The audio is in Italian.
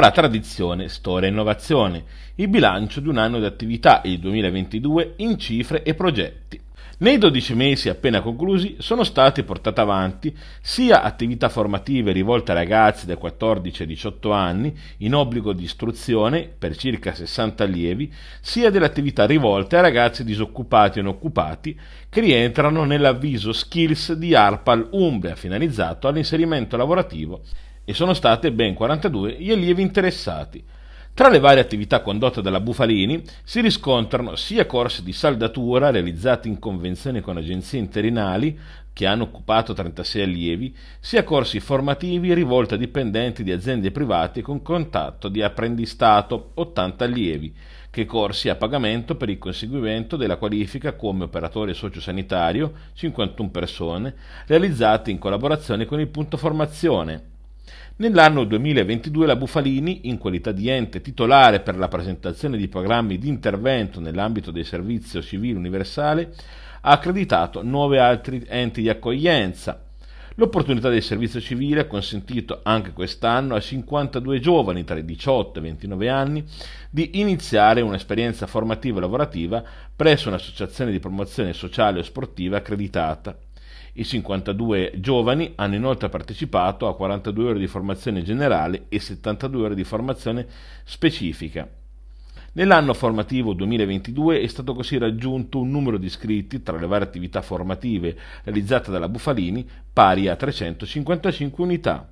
fra tradizione, storia e innovazione, il bilancio di un anno di attività, il 2022, in cifre e progetti. Nei 12 mesi appena conclusi sono state portate avanti sia attività formative rivolte a ragazzi dai 14 ai 18 anni in obbligo di istruzione per circa 60 allievi, sia delle attività rivolte a ragazzi disoccupati o inoccupati che rientrano nell'avviso Skills di ARPAL Umbria finalizzato all'inserimento lavorativo e sono state ben 42 gli allievi interessati. Tra le varie attività condotte dalla Bufalini si riscontrano sia corsi di saldatura realizzati in convenzione con agenzie interinali che hanno occupato 36 allievi, sia corsi formativi rivolti a dipendenti di aziende private con contatto di apprendistato 80 allievi, che corsi a pagamento per il conseguimento della qualifica come operatore sociosanitario 51 persone, realizzati in collaborazione con il punto formazione Nell'anno 2022 la Bufalini, in qualità di ente titolare per la presentazione di programmi di intervento nell'ambito del servizio civile universale, ha accreditato nove altri enti di accoglienza. L'opportunità del servizio civile ha consentito anche quest'anno a 52 giovani tra i 18 e i 29 anni di iniziare un'esperienza formativa e lavorativa presso un'associazione di promozione sociale o sportiva accreditata i 52 giovani hanno inoltre partecipato a 42 ore di formazione generale e 72 ore di formazione specifica. Nell'anno formativo 2022 è stato così raggiunto un numero di iscritti tra le varie attività formative realizzate dalla Bufalini pari a 355 unità.